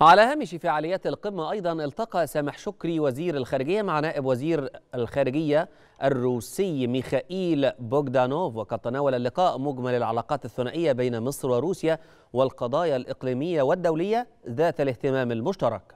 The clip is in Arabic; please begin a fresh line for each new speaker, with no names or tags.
على هامش فعاليات القمة أيضا التقى سامح شكري وزير الخارجية مع نائب وزير الخارجية الروسي ميخائيل بوغدانوف وقد تناول اللقاء مجمل العلاقات الثنائية بين مصر وروسيا والقضايا الإقليمية والدولية ذات الاهتمام المشترك